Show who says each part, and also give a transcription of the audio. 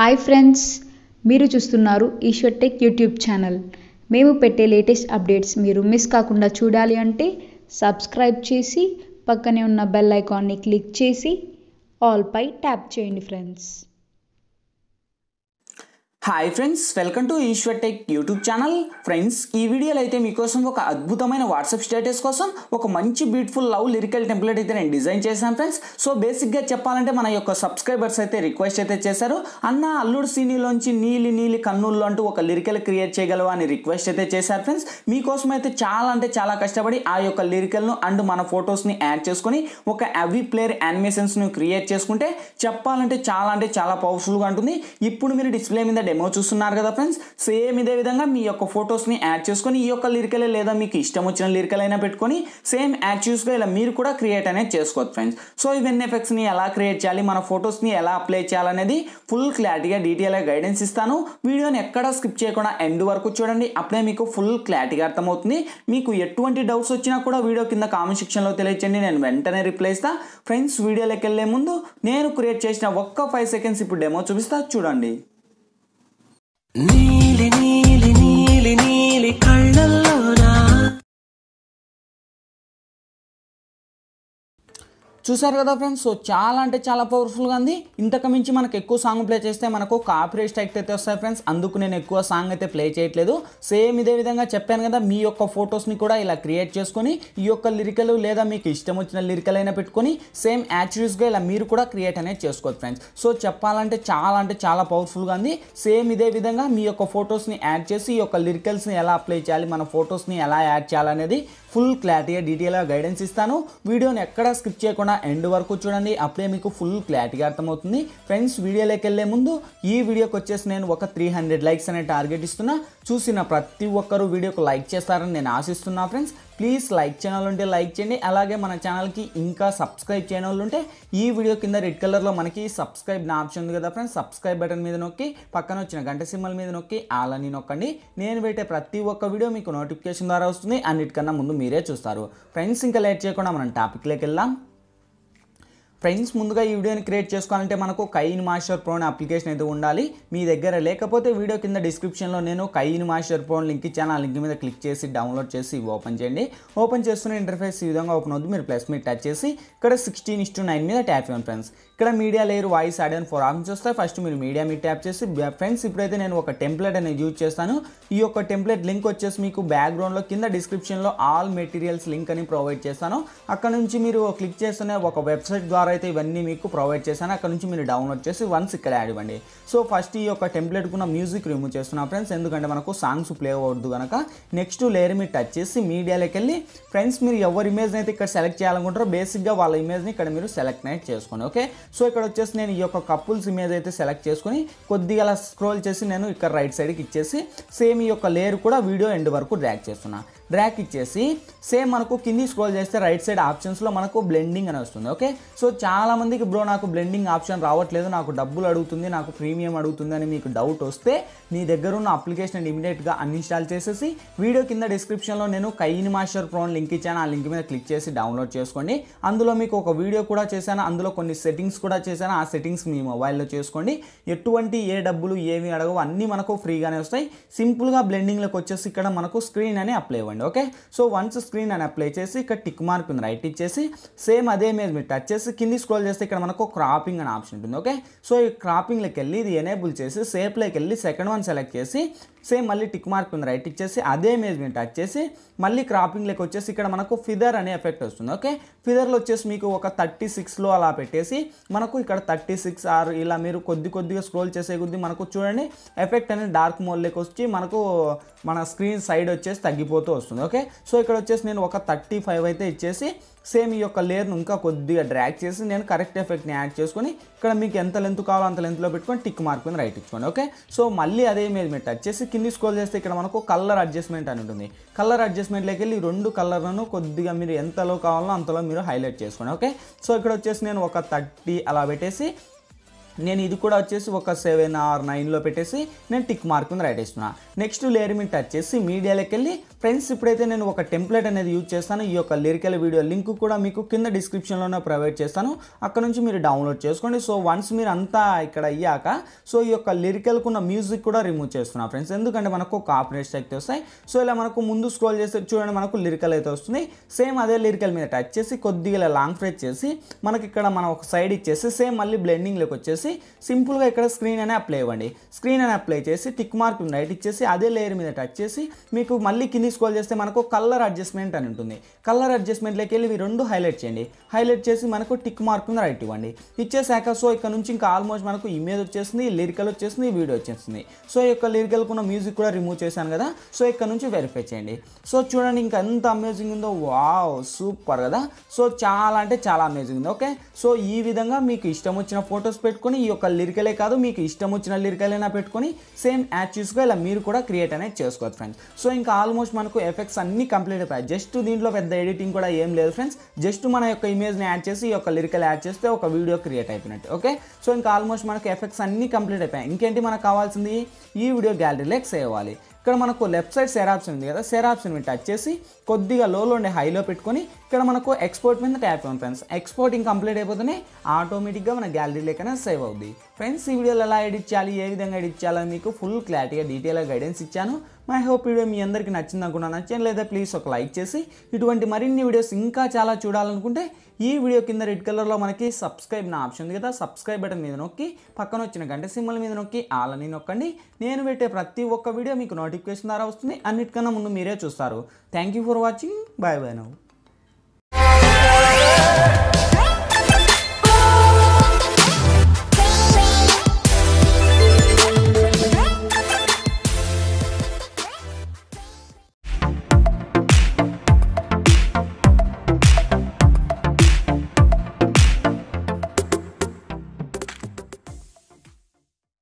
Speaker 1: hi friends మీరు చూస్తున్నారు Eshwar tech YouTube channel మేము పెట్టే లేటెస్ట్ అప్డేట్స్ మీరు మిస్ కాకుండా చూడాలి అంటే సబ్స్క్రైబ్ చేసి పక్కనే ఉన్న బెల్ ఐకాన్ని క్లిక్ చేసి ఆల్పై ట్యాప్ చేయండి friends hi friends welcome to Eshwar tech YouTube channel friends ఈ వీడియోలో అయితే మీకోసం ఒక అద్భుతమైన వాట్సాప్ స్టేటస్ కోసం ఒక మంచి బ్యూటిఫుల్ లవ్ లిరికల్ టెంప్లెట్ అయితే నేను డిజైన్ చేశాను ఫ్రెండ్స్ సో బేసిక్గా చెప్పాలంటే మన యొక్క సబ్స్క్రైబర్స్ అయితే రిక్వెస్ట్ అయితే చేశారు అన్న అల్లుడు సీనిలోంచి నీలి నీలి కన్నుల్లో అంటూ ఒక లిరికల్ క్రియేట్ చేయగలవా అని రిక్వెస్ట్ అయితే చేశారు ఫ్రెండ్స్ మీకోసం అయితే చాలా అంటే చాలా కష్టపడి ఆ యొక్క లిరికల్ను అండ్ మన ఫొటోస్ని యాడ్ చేసుకొని ఒక అవి ప్లేయర్ యానిమేషన్స్ను క్రియేట్ చేసుకుంటే చెప్పాలంటే చాలా అంటే చాలా పవర్ఫుల్గా ఉంటుంది ఇప్పుడు మీరు డిస్ప్లే మీద డెమో చూస్తున్నారు కదా ఫ్రెండ్స్ సేమ్ ఇదే విధంగా మీ యొక్క ఫొటోస్ని యాడ్ చేసుకొని ఈ యొక్క లిరికలే లేదా మీకు ఇష్టం వచ్చిన లిరికల్ అయినా పెట్టుకొని సేమ్ యాడ్ యాక్చువల్స్గా ఇలా మీరు కూడా క్రియేట్ అనేది చేసుకోవచ్చు ఫ్రెండ్స్ సో ఈ వెన్ ఎఫెక్ట్స్ని ఎలా క్రియేట్ చేయాలి మన ఫొటోస్ని ఎలా అప్లై చేయాలనేది ఫుల్ క్లారిటీగా డీటెయిల్గా గైడెన్స్ ఇస్తాను వీడియోని ఎక్కడ స్కిప్ చేయకుండా ఎండ్ వరకు చూడండి అప్పుడే మీకు ఫుల్ క్లారిటీగా అర్థమవుతుంది మీకు ఎటువంటి డౌట్స్ వచ్చినా కూడా వీడియో కింద కామెంట్ సెక్షన్లో తెలియచండి నేను వెంటనే రిప్లై ఇస్తా ఫ్రెండ్స్ వీడియోలోకి వెళ్ళే ముందు నేను క్రియేట్ చేసిన ఒక్క ఫైవ్ సెకండ్స్ ఇప్పుడు డెమో చూపిస్తా చూడండి 你连你。చూసారు కదా ఫ్రెండ్స్ సో చాలా అంటే చాలా పవర్ఫుల్గా ఉంది ఇంతకు మించి మనకు ఎక్కువ సాంగ్ ప్లే చేస్తే మనకు కాపీరేట్ స్ట్రైక్ అయితే వస్తాయి ఫ్రెండ్స్ అందుకు నేను ఎక్కువ సాంగ్ అయితే ప్లే చేయట్లేదు సేమ్ ఇదే విధంగా చెప్పాను కదా మీ యొక్క ఫొటోస్ని కూడా ఇలా క్రియేట్ చేసుకొని ఈ యొక్క లిరికలు లేదా మీకు ఇష్టం వచ్చిన లిరికల్ అయినా పెట్టుకొని సేమ్ యాక్చువల్స్గా ఇలా మీరు కూడా క్రియేట్ అనేది చేసుకోవచ్చు ఫ్రెండ్స్ సో చెప్పాలంటే చాలా అంటే చాలా పవర్ఫుల్గా ఉంది సేమ్ ఇదే విధంగా మీ యొక్క ఫొటోస్ని యాడ్ చేసి ఈ యొక్క లిరికల్స్ని ఎలా అప్లై చేయాలి మన ఫొటోస్ని ఎలా యాడ్ చేయాలనేది ఫుల్ క్లారిటీగా డీటెయిల్గా గైడెన్స్ ఇస్తాను వీడియోని ఎక్కడ స్కిప్ చేయకుండా ఎండ్ వరకు చూడండి అప్పుడే మీకు ఫుల్ క్లారిటీగా అర్థమవుతుంది ఫ్రెండ్స్ వీడియోలోకి వెళ్ళే ముందు ఈ వీడియోకి వచ్చేసి నేను ఒక త్రీ హండ్రెడ్ లైక్స్ అనే టార్గెట్ ఇస్తున్నా చూసిన ప్రతి ఒక్కరూ వీడియోకు లైక్ చేస్తారని నేను ఆశిస్తున్నా ఫ్రెండ్స్ ప్లీజ్ లైక్ ఛానల్ ఉంటే లైక్ చేయండి అలాగే మన ఛానల్కి ఇంకా సబ్స్క్రైబ్ చేయని ఉంటే ఈ వీడియో కింద రెడ్ కలర్లో మనకి సబ్స్క్రైబ్ నా ఆప్షన్ ఉంది కదా ఫ్రెండ్స్ సబ్స్క్రైబ్ బటన్ మీద నొక్కి పక్కన వచ్చిన గంట సింబల్ మీద నొక్కి ఆలని నొక్కండి నేను పెట్టే ప్రతి ఒక్క వీడియో మీకు నోటిఫికేషన్ ద్వారా వస్తుంది అన్నిటికన్నా ముందు మీరే చూస్తారు ఫ్రెండ్స్ ఇంకా లేట్ చేయకుండా మనం టాపిక్లోకి వెళ్దాం ఫ్రెండ్స్ ముందుగా ఈ వీడియోని క్రియేట్ చేసుకోవాలంటే మనకు కైన్ మాస్టర్ ప్రోన్ అప్లికేషన్ అయితే ఉండాలి మీ దగ్గర లేకపోతే వీడియో కింద డిస్క్రిప్షన్లో నేను కైన్ మాస్టర్ ప్రోన్ లింక్ ఇచ్చాను ఆ లింక్ మీద క్లిక్ చేసి డౌన్లోడ్ చేసి ఓపెన్ చేయండి ఓపెన్ చేస్తున్న ఇంటర్ఫేస్ ఈ విధంగా ఓపెన్ అవుతుంది మీరు ప్లస్ మీద టచ్ చేసి ఇక్కడ సిక్స్టీన్ ఇస్టు నైన్ మీద ట్యాప్ చేయండి ఫ్రెండ్స్ ఇక్కడ media layer voice add and four options వస్తాయి ఫస్ట్ మీరు మీడియా మీద ట్యాప్ చేసి ఫ్రెండ్స్ ఇప్పుడైతే నేను ఒక టెంప్లెట్ అనేది యూజ్ చేస్తాను ఈ యొక్క టెంప్లెట్ లింక్ వచ్చేసి మీకు బ్యాక్గ్రౌండ్లో కింద డిస్క్రిప్షన్లో ఆల్ మెటీరియల్స్ లింక్ అని ప్రొవైడ్ చేస్తాను అక్కడ నుంచి మీరు క్లిక్ చేస్తున్న ఒక వెబ్సైట్ ద్వారా ఆర్ అయితే ఇవన్నీ మీకు ప్రొవైడ్ చేశాను అక్కడ నుంచి మీరు డౌన్లోడ్ చేసి వన్స్ ఇక్కడ యాడ్ ఇవ్వండి సో ఫస్ట్ ఈ యొక్క కూడా మ్యూజిక్ రిమూవ్ చేస్తున్నా ఫ్రెండ్స్ ఎందుకంటే మనకు సాంగ్స్ ప్లే అవ్వద్దు కనుక నెక్స్ట్ లేయర్ మీరు టచ్ చేసి మీడియాలోకి వెళ్ళి ఫ్రెండ్స్ మీరు ఎవరి ఇమేజ్ అయితే ఇక్కడ సెలెక్ట్ చేయాలనుకుంటారో బేసిక్గా వాళ్ళ ఇమేజ్ని ఇక్కడ మీరు సెలెక్ట్ నైట్ చేసుకోండి ఓకే సో ఇక్కడ వచ్చేసి నేను ఈ యొక్క కపుల్స్ ఇమేజ్ అయితే సెలెక్ట్ చేసుకుని కొద్దిగా స్క్రోల్ చేసి నేను ఇక్కడ రైట్ సైడ్కి ఇచ్చేసి సేమ్ ఈ యొక్క లేయర్ కూడా వీడియో ఎండ్ వరకు డ్రాక్ చేస్తున్నాను డ్రాక్ ఇచ్చేసి సేమ్ మనకు కింది స్క్రోల్ చేస్తే రైట్ సైడ్ ఆప్షన్స్లో మనకు బ్లెండింగ్ అని వస్తుంది ఓకే సో చాలామందికి బ్రో నాకు బ్లెండింగ్ ఆప్షన్ రావట్లేదు నాకు డబ్బులు అడుగుతుంది నాకు ప్రీమియం అడుగుతుంది అని మీకు డౌట్ వస్తే మీ దగ్గర ఉన్న అప్లికేషన్ ఇమీడియట్గా అన్ఇన్స్టాల్ చేసేసి వీడియో కింద డిస్క్రిప్షన్లో నేను కైని మాస్టర్ ప్రోన్ లింక్ ఇచ్చాను ఆ లింక్ మీద క్లిక్ చేసి డౌన్లోడ్ చేసుకోండి అందులో మీకు ఒక వీడియో కూడా చేశాను అందులో కొన్ని సెట్టింగ్స్ కూడా చేశాను ఆ సెట్టింగ్స్ మీ మొబైల్లో చేసుకోండి ఎటువంటి ఏ డబ్బులు ఏమి అడగవు అన్నీ మనకు ఫ్రీగానే వస్తాయి సింపుల్గా బ్లెండింగ్లోకి వచ్చేసి ఇక్కడ మనకు స్క్రీన్ అని అప్లై ఇవ్వండి చేసుకోండి ఓకే సో వన్స్ స్క్రీన్ అని అప్లై చేసి ఇక్కడ టిక్ మార్క్ ఉంది రైట్ ఇచ్చేసి సేమ్ అదే మీద మీరు టచ్ చేసి కింది స్క్రోల్ చేస్తే ఇక్కడ మనకు క్రాపింగ్ అనే ఆప్షన్ ఉంటుంది ఓకే సో ఈ క్రాపింగ్లోకి వెళ్ళి ఇది ఎనేబుల్ చేసి సేప్లోకి వెళ్ళి సెకండ్ వన్ సెలెక్ట్ చేసి సేమ్ మళ్ళీ టిక్ మార్క్ ఉంది రైట్ టిక్ చేసి అదే ఇమేజ్ని టచ్ చేసి మళ్ళీ క్రాపింగ్ లెక్క వచ్చేసి ఇక్కడ మనకు ఫిదర్ అనే ఎఫెక్ట్ వస్తుంది ఓకే ఫిదర్లో వచ్చేసి మీకు ఒక థర్టీ సిక్స్లో అలా పెట్టేసి మనకు ఇక్కడ థర్టీ సిక్స్ ఆర్ ఇలా మీరు కొద్ది కొద్దిగా స్క్రోల్ చేసే కొద్ది మనకు చూడండి ఎఫెక్ట్ అనేది డార్క్ మోడ్ లెక్క వచ్చి మనకు మన స్క్రీన్ సైడ్ వచ్చేసి తగ్గిపోతూ వస్తుంది ఓకే సో ఇక్కడ వచ్చేసి నేను ఒక థర్టీ ఫైవ్ అయితే ఇచ్చేసి సేమ్ ఈ యొక్క లేయర్ను ఇంకా కొద్దిగా డ్రాక్ చేసి నేను కరెక్ట్ ఎఫెక్ట్ని యాడ్ చేసుకొని ఇక్కడ మీకు ఎంత లెంత్ కావాలో అంత లెంత్లో పెట్టుకొని టిక్ మార్క్ మీద రైట్ ఇచ్చుకోండి ఓకే సో మళ్ళీ అదే ఇమేజ్ మీరు టచ్ చేసి కింది స్కోల్ చేస్తే ఇక్కడ మనకు కలర్ అడ్జస్ట్మెంట్ అని ఉంటుంది కలర్ అడ్జస్ట్మెంట్లోకి వెళ్ళి రెండు కలర్లను కొద్దిగా మీరు ఎంతలో కావాలో అంతలో మీరు హైలైట్ చేసుకోండి ఓకే సో ఇక్కడ వచ్చేసి నేను ఒక థర్టీ అలా పెట్టేసి నేను ఇది కూడా వచ్చేసి ఒక సెవెన్ ఆర్ నైన్లో పెట్టేసి నేను టిక్ మార్క్ మీద రైట్ వేస్తున్నాను నెక్స్ట్ లేయర్ మీద టచ్ చేసి మీడియాలోకి వెళ్ళి ఫ్రెండ్స్ ఇప్పుడైతే నేను ఒక టెంప్లెట్ అనేది యూజ్ చేస్తాను ఈ యొక్క లిరికల్ వీడియో లింక్ కూడా మీకు కింద డిస్క్రిప్షన్లోనే ప్రొవైడ్ చేస్తాను అక్కడ నుంచి మీరు డౌన్లోడ్ చేసుకోండి సో వన్స్ మీరు అంతా ఇక్కడ అయ్యాక సో ఈ యొక్క లిరికల్కు ఉన్న మ్యూజిక్ కూడా రిమూవ్ చేస్తున్నాను ఫ్రెండ్స్ ఎందుకంటే మనకు కాపరేట్ స్ట్రైక్ వస్తాయి సో ఇలా మనకు ముందు స్క్రోల్ చేస్తే చూడండి మనకు లిరికల్ అయితే వస్తుంది సేమ్ అదే లిరికల్ మీద టచ్ చేసి కొద్దిగా ఇలా లాంగ్ ఫ్రెచ్ చేసి మనకి ఇక్కడ మనం ఒక సైడ్ ఇచ్చేసి సేమ్ మళ్ళీ బ్లెండింగ్లోకి వచ్చేసి సింపుల్గా ఇక్కడ స్క్రీన్ అనే అప్లై ఇవ్వండి స్క్రీన్ అనే అప్లై చేసి టిక్ మార్క్ రైట్ ఇచ్చేసి అదే లేయర్ మీద టచ్ చేసి మీకు మళ్ళీ కింది కింది స్కోల్ చేస్తే మనకు కలర్ అడ్జస్ట్మెంట్ అని ఉంటుంది కలర్ అడ్జస్ట్మెంట్లోకి వెళ్ళి రెండు హైలైట్ చేయండి హైలైట్ చేసి మనకు టిక్ మార్క్ మీద రైట్ ఇవ్వండి ఇచ్చేసాక సో ఇక్కడ నుంచి ఇంకా ఆల్మోస్ట్ మనకు ఇమేజ్ వచ్చేసింది లిరికల్ వచ్చేసింది వీడియో వచ్చేస్తుంది సో ఈ యొక్క లిరికల్కి ఉన్న మ్యూజిక్ కూడా రిమూవ్ చేశాను కదా సో ఇక్కడ నుంచి వెరిఫై చేయండి సో చూడండి ఇంకా ఎంత అమేజింగ్ ఉందో వావ్ సూపర్ కదా సో చాలా అంటే చాలా అమేజింగ్ ఉంది ఓకే సో ఈ విధంగా మీకు ఇష్టం వచ్చిన ఫొటోస్ పెట్టుకొని ఈ యొక్క లిరికలే కాదు మీకు ఇష్టం వచ్చిన లిరికలైనా పెట్టుకొని సేమ్ చూసుకో ఇలా మీరు కూడా క్రియేట్ అనేది చేసుకోవచ్చు ఫ్రెండ్స్ సో ఇంకా ఆల్మోస్ట్ మనకు ఎఫెక్ట్స్ అన్ని కంప్లీట్ అవుతాయి జస్ట్ దీంట్లో పెద్ద ఎడిటింగ్ కూడా ఏం లేదు ఫ్రెండ్స్ జస్ట్ మన యొక్క ఇమేజ్ని యాడ్ చేసి ఈ యొక్క లిరికల్ యాడ్ చేస్తే ఒక వీడియో క్రియేట్ అయిపోయినట్టు ఓకే సో ఇంకా ఆల్మోస్ట్ మనకు ఎఫెక్ట్స్ అన్ని కంప్లీట్ అయిపోయాయి ఇంకేంటి మనకు కావాల్సింది ఈ వీడియో గ్యాలరీ సేవ్ అవ్వాలి ఇక్కడ మనకు లెఫ్ట్ సైడ్ సెరాప్షన్ ఉంది కదా సెరాప్షన్ టచ్ చేసి కొద్దిగా లోలో ఉండే హైలో పెట్టుకొని ఇక్కడ మనకు ఎక్స్పోర్ట్ మీద ట్యాప్ చేయండి ఫ్రెండ్స్ ఎక్స్పోర్టింగ్ కంప్లీట్ అయిపోతేనే ఆటోమేటిక్గా మన గ్యాలరీలోకైనా సేవ్ అవుద్ది ఫ్రెండ్స్ ఈ వీడియోలో ఎలా ఎడిట్ చేయాలి ఏ విధంగా ఎడిట్ చేయాలని మీకు ఫుల్ క్లారిటీగా డీటెయిల్గా గైడెన్స్ ఇచ్చాను మై హోప్ వీడియో మీ అందరికీ నచ్చింది అనుకున్నా నచ్చింది లేదా ప్లీజ్ ఒక లైక్ చేసి ఇటువంటి మరిన్ని వీడియోస్ ఇంకా చాలా చూడాలనుకుంటే ఈ వీడియో కింద రెడ్ కలర్లో మనకి సబ్స్క్రైబ్ నా ఆప్షన్ ఉంది కదా సబ్స్క్రైబ్ బటన్ మీద నొక్కి పక్కన వచ్చిన గంట సింబల్ మీద నొక్కి ఆలని నొక్కండి నేను పెట్టే ప్రతి ఒక్క వీడియో మీకు నోటిఫికేషన్ ద్వారా వస్తుంది అన్నిటికన్నా ముందు మీరే చూస్తారు thank you for watching bye bye నవ్వు